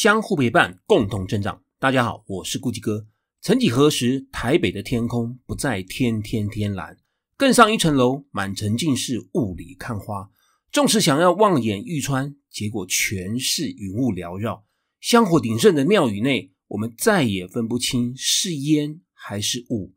相互陪伴，共同成长。大家好，我是顾及哥。曾几何时，台北的天空不再天天天蓝，更上一层楼，满城尽是雾里看花。纵使想要望眼欲穿，结果全是云雾缭绕。香火鼎盛的庙宇内，我们再也分不清是烟还是雾。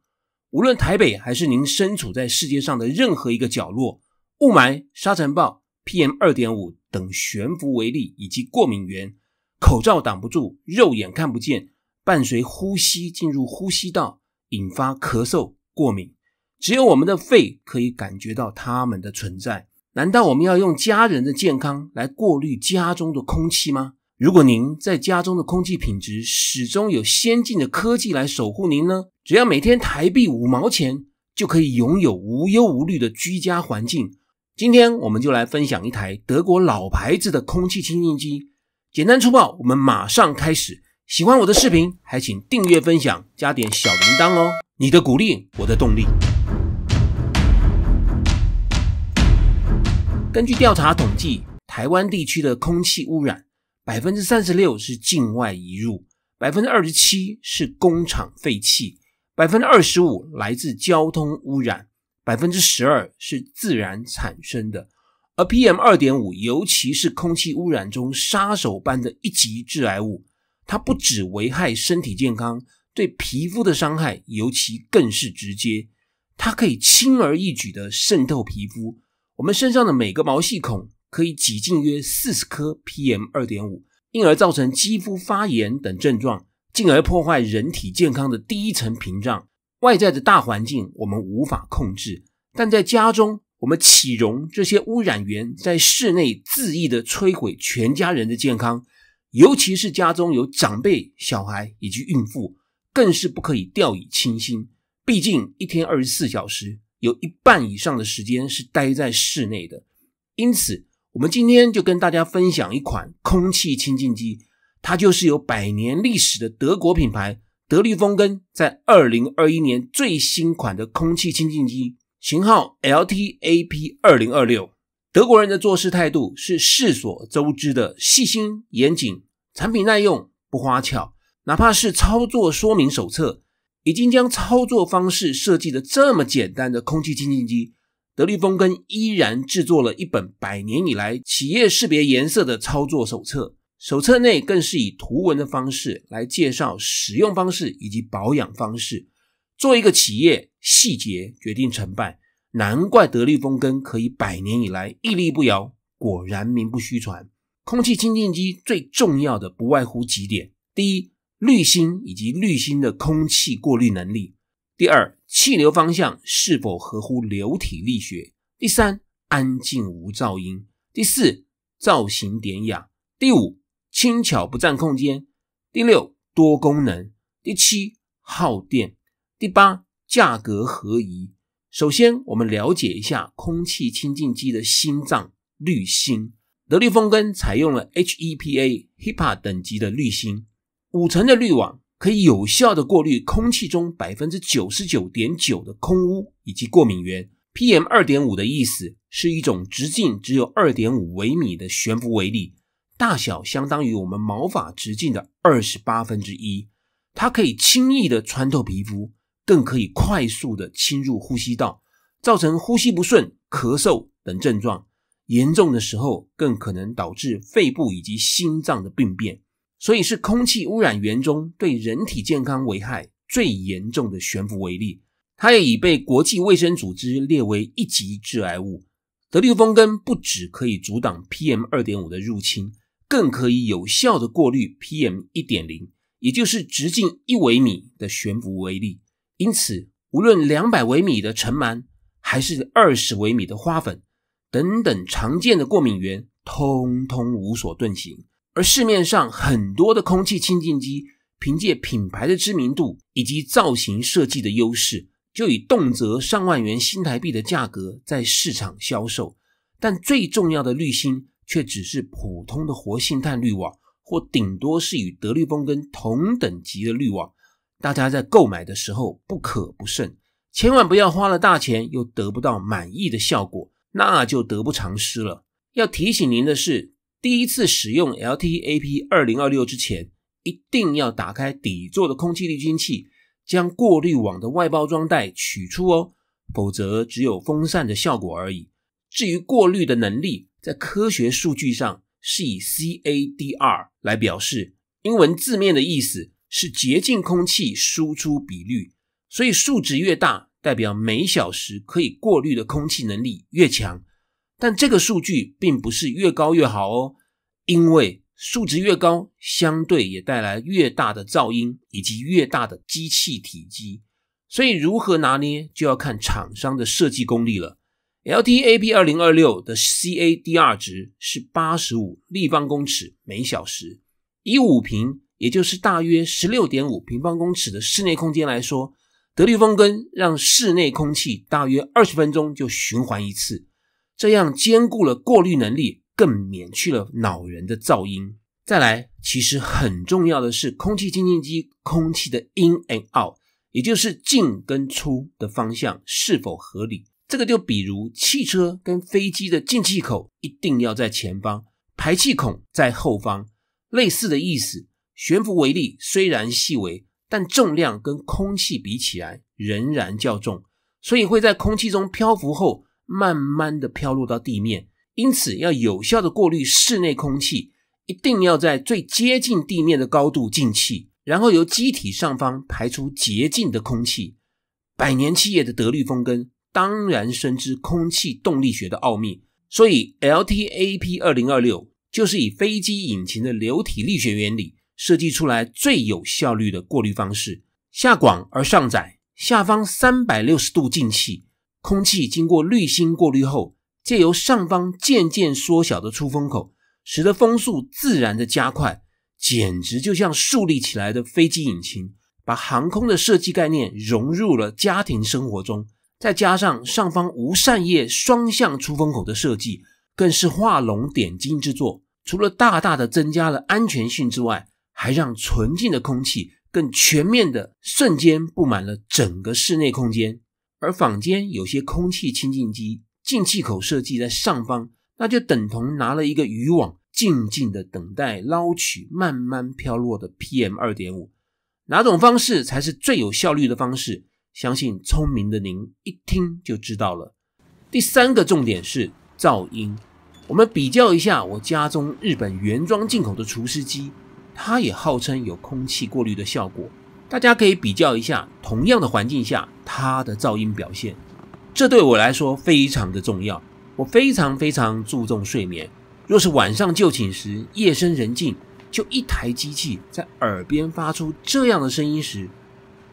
无论台北还是您身处在世界上的任何一个角落，雾霾、沙尘暴、PM 二点五等悬浮微粒以及过敏源。口罩挡不住，肉眼看不见，伴随呼吸进入呼吸道，引发咳嗽、过敏。只有我们的肺可以感觉到它们的存在。难道我们要用家人的健康来过滤家中的空气吗？如果您在家中的空气品质始终有先进的科技来守护您呢？只要每天台币五毛钱，就可以拥有无忧无虑的居家环境。今天我们就来分享一台德国老牌子的空气清净机。简单粗暴，我们马上开始。喜欢我的视频，还请订阅、分享，加点小铃铛哦！你的鼓励，我的动力。根据调查统计，台湾地区的空气污染，百分之三十六是境外移入，百分之二十七是工厂废气，百分之二十五来自交通污染，百分之十二是自然产生的。而 PM 二点五，尤其是空气污染中杀手般的一级致癌物，它不止危害身体健康，对皮肤的伤害尤其更是直接。它可以轻而易举的渗透皮肤，我们身上的每个毛细孔可以挤进约四十颗 PM 二点五，因而造成肌肤发炎等症状，进而破坏人体健康的第一层屏障。外在的大环境我们无法控制，但在家中。我们启容这些污染源在室内恣意的摧毁全家人的健康，尤其是家中有长辈、小孩以及孕妇，更是不可以掉以轻心。毕竟一天二十四小时，有一半以上的时间是待在室内的。因此，我们今天就跟大家分享一款空气清净机，它就是有百年历史的德国品牌德律风根在二零二一年最新款的空气清净机。型号 L T A P 二零二六，德国人的做事态度是世所周知的细心严谨，产品耐用不花俏。哪怕是操作说明手册已经将操作方式设计的这么简单的空气清净机，德利风根依然制作了一本百年以来企业识别颜色的操作手册。手册内更是以图文的方式来介绍使用方式以及保养方式。作为一个企业。细节决定成败，难怪德立风根可以百年以来屹立不摇，果然名不虚传。空气清净机最重要的不外乎几点：第一，滤芯以及滤芯的空气过滤能力；第二，气流方向是否合乎流体力学；第三，安静无噪音；第四，造型典雅；第五，轻巧不占空间；第六，多功能；第七，耗电；第八。价格合宜。首先，我们了解一下空气清净机的心脏滤芯。德力风根采用了 H E P A H i P A 等级的滤芯，五层的滤网可以有效的过滤空气中百分之九十九点九的空污以及过敏源。P M 二点五的意思是一种直径只有二点五微米的悬浮微粒，大小相当于我们毛发直径的二十八分之一，它可以轻易的穿透皮肤。更可以快速的侵入呼吸道，造成呼吸不顺、咳嗽等症状。严重的时候，更可能导致肺部以及心脏的病变。所以是空气污染源中对人体健康危害最严重的悬浮微粒。它也已被国际卫生组织列为一级致癌物。德利风根不止可以阻挡 PM2.5 的入侵，更可以有效的过滤 PM1.0，也就是直径一微米的悬浮微粒。因此，无论两百微米的尘螨，还是二十微米的花粉，等等常见的过敏源，通通无所遁形。而市面上很多的空气清净机，凭借品牌的知名度以及造型设计的优势，就以动辄上万元新台币的价格在市场销售，但最重要的滤芯却只是普通的活性炭滤网，或顶多是与德律风根同等级的滤网。大家在购买的时候不可不慎，千万不要花了大钱又得不到满意的效果，那就得不偿失了。要提醒您的是，第一次使用 LTA P 二零二六之前，一定要打开底座的空气滤清器，将过滤网的外包装袋取出哦，否则只有风扇的效果而已。至于过滤的能力，在科学数据上是以 CADR 来表示，英文字面的意思。是洁净空气输出比率，所以数值越大，代表每小时可以过滤的空气能力越强。但这个数据并不是越高越好哦，因为数值越高，相对也带来越大的噪音以及越大的机器体积。所以如何拿捏，就要看厂商的设计功力了。LTA B 二零二六的 CADR 值是八十五立方公尺每小时，一五平。也就是大约十六点五平方公尺的室内空间来说，德力风根让室内空气大约二十分钟就循环一次，这样兼顾了过滤能力，更免去了恼人的噪音。再来，其实很重要的是空气清新机空气的 in and out，也就是进跟出的方向是否合理。这个就比如汽车跟飞机的进气口一定要在前方，排气孔在后方，类似的意思。悬浮微粒虽然细微，但重量跟空气比起来仍然较重，所以会在空气中漂浮后，慢慢的飘落到地面。因此，要有效的过滤室内空气，一定要在最接近地面的高度进气，然后由机体上方排出洁净的空气。百年企业的德律风根当然深知空气动力学的奥秘，所以 L T A P 二零二六就是以飞机引擎的流体力学原理。设计出来最有效率的过滤方式，下广而上窄，下方三百六十度进气，空气经过滤芯过滤后，借由上方渐渐缩小的出风口，使得风速自然的加快，简直就像竖立起来的飞机引擎，把航空的设计概念融入了家庭生活中。再加上上方无扇叶双向出风口的设计，更是画龙点睛之作。除了大大的增加了安全性之外，还让纯净的空气更全面的瞬间布满了整个室内空间，而坊间有些空气清净机进气口设计在上方，那就等同拿了一个渔网，静静的等待捞取慢慢飘落的 PM 二点五。哪种方式才是最有效率的方式？相信聪明的您一听就知道了。第三个重点是噪音，我们比较一下我家中日本原装进口的除湿机。它也号称有空气过滤的效果，大家可以比较一下，同样的环境下它的噪音表现。这对我来说非常的重要，我非常非常注重睡眠。若是晚上就寝时，夜深人静，就一台机器在耳边发出这样的声音时，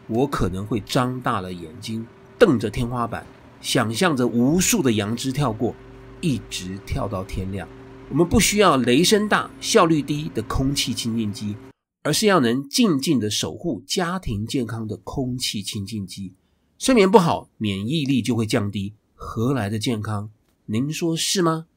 我可能会张大了眼睛，瞪着天花板，想象着无数的羊只跳过，一直跳到天亮。我们不需要雷声大、效率低的空气清净机，而是要能静静的守护家庭健康的空气清净机。睡眠不好，免疫力就会降低，何来的健康？您说是吗？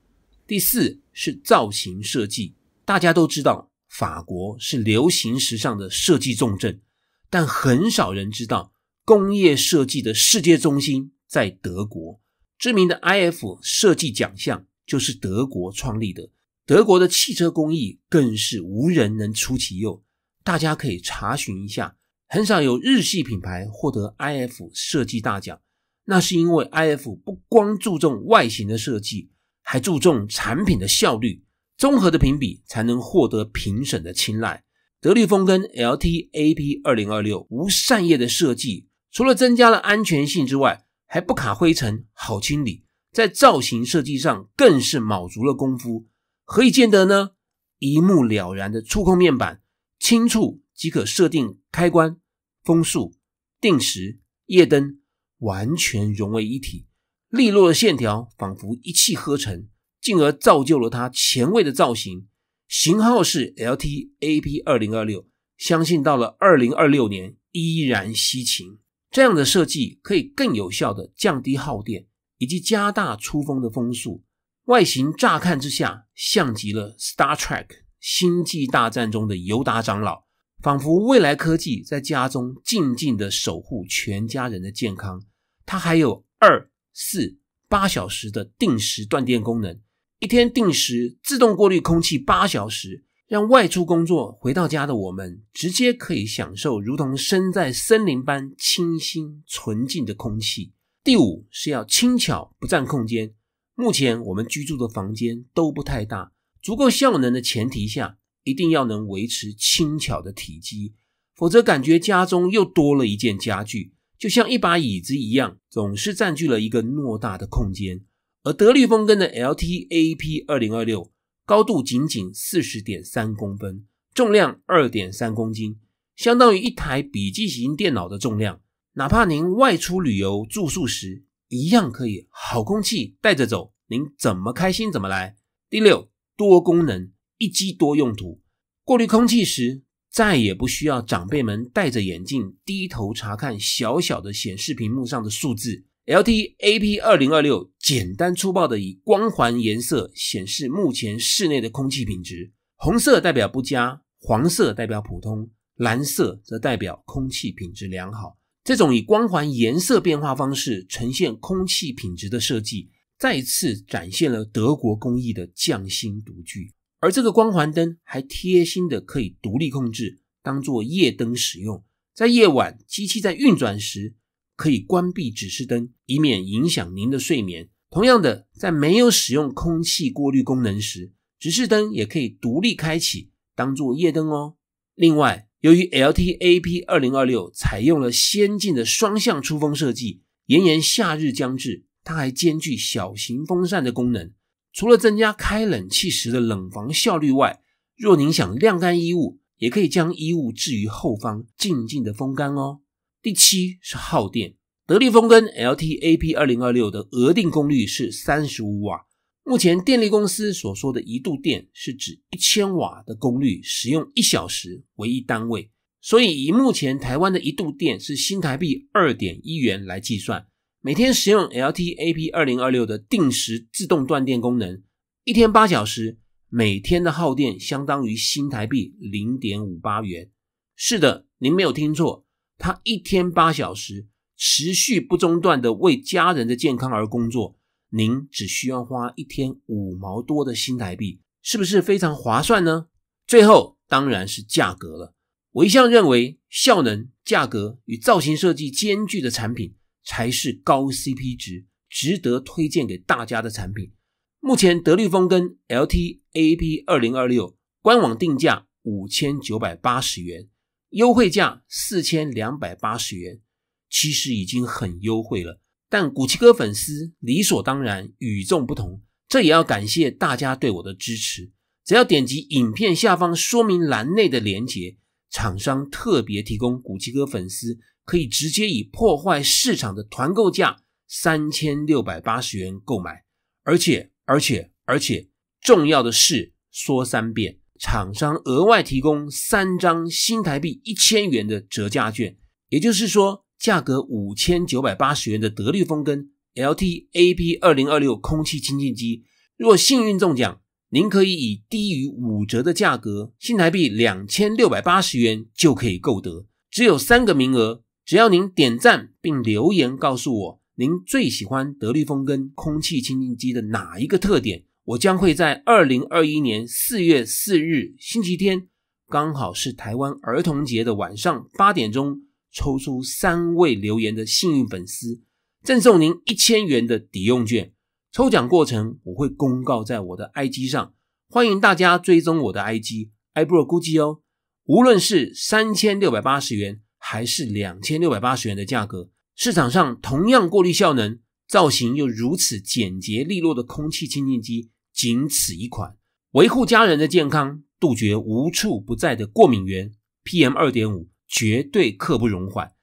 第四是造型设计，大家都知道法国是流行时尚的设计重镇，但很少人知道工业设计的世界中心在德国，知名的 IF 设计奖项。就是德国创立的，德国的汽车工艺更是无人能出其右。大家可以查询一下，很少有日系品牌获得 iF 设计大奖，那是因为 iF 不光注重外形的设计，还注重产品的效率，综合的评比才能获得评审的青睐。德力风跟 LTAP 二零二六无扇叶的设计，除了增加了安全性之外，还不卡灰尘，好清理。在造型设计上更是卯足了功夫，何以见得呢？一目了然的触控面板，轻触即可设定开关、风速、定时、夜灯，完全融为一体。利落的线条仿佛一气呵成，进而造就了它前卫的造型。型号是 LTAP 二零二六，相信到了二零二六年依然稀奇。这样的设计可以更有效地降低耗电。以及加大出风的风速，外形乍看之下像极了《Star Trek》星际大战中的尤达长老，仿佛未来科技在家中静静的守护全家人的健康。它还有二四八小时的定时断电功能，一天定时自动过滤空气八小时，让外出工作回到家的我们直接可以享受如同身在森林般清新纯净的空气。第五是要轻巧，不占空间。目前我们居住的房间都不太大，足够效能的前提下，一定要能维持轻巧的体积，否则感觉家中又多了一件家具，就像一把椅子一样，总是占据了一个偌大的空间。而德力风根的 LTAP 二零二六，高度仅仅四十点三公分，重量二点三公斤，相当于一台笔记型电脑的重量。哪怕您外出旅游住宿时，一样可以好空气带着走，您怎么开心怎么来。第六，多功能一机多用途，过滤空气时，再也不需要长辈们戴着眼镜低头查看小小的显示屏幕上的数字。LTA P 二零二六简单粗暴的以光环颜色显示目前室内的空气品质，红色代表不佳，黄色代表普通，蓝色则代表空气品质良好。这种以光环颜色变化方式呈现空气品质的设计，再次展现了德国工艺的匠心独具。而这个光环灯还贴心的可以独立控制，当做夜灯使用。在夜晚机器在运转时，可以关闭指示灯，以免影响您的睡眠。同样的，在没有使用空气过滤功能时，指示灯也可以独立开启，当做夜灯哦。另外，由于 L T A P 二零二六采用了先进的双向出风设计，炎炎夏日将至，它还兼具小型风扇的功能。除了增加开冷气时的冷房效率外，若您想晾干衣物，也可以将衣物置于后方，静静的风干哦。第七是耗电，德力风跟 L T A P 二零二六的额定功率是三十五瓦。目前电力公司所说的“一度电”是指一千瓦的功率使用一小时为一单位，所以以目前台湾的一度电是新台币二点一元来计算，每天使用 LTA P 二零二六的定时自动断电功能，一天八小时，每天的耗电相当于新台币零点五八元。是的，您没有听错，它一天八小时持续不中断的为家人的健康而工作。您只需要花一天五毛多的新台币，是不是非常划算呢？最后当然是价格了。我一向认为，效能、价格与造型设计兼具的产品才是高 CP 值，值得推荐给大家的产品。目前德力风跟 LTAP 二零二六官网定价五千九百八十元，优惠价四千两百八十元，其实已经很优惠了。但古奇哥粉丝理所当然与众不同，这也要感谢大家对我的支持。只要点击影片下方说明栏内的链接，厂商特别提供古奇哥粉丝可以直接以破坏市场的团购价三千六百八十元购买，而且，而且，而且，重要的是说三遍，厂商额外提供三张新台币一千元的折价券，也就是说。价格五千九百八十元的得力风根 L T A P 二零二六空气清净机，若幸运中奖，您可以以低于五折的价格，新台币两千六百八十元就可以购得。只有三个名额，只要您点赞并留言告诉我您最喜欢得力风根空气清净机的哪一个特点，我将会在二零二一年四月四日星期天，刚好是台湾儿童节的晚上八点钟。抽出三位留言的幸运粉丝，赠送您一千元的抵用券。抽奖过程我会公告在我的 IG 上，欢迎大家追踪我的 IG。艾布 o 估计哦，无论是三千六百八十元还是两千六百八十元的价格，市场上同样过滤效能、造型又如此简洁利落的空气清净机，仅此一款。维护家人的健康，杜绝无处不在的过敏源 PM 二点五。绝对刻不容缓，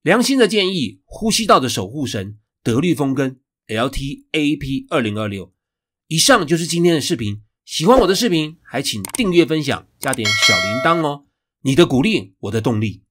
良心的建议，呼吸道的守护神德律风根 L T A P 二零二六。以上就是今天的视频，喜欢我的视频还请订阅、分享，加点小铃铛哦，你的鼓励，我的动力。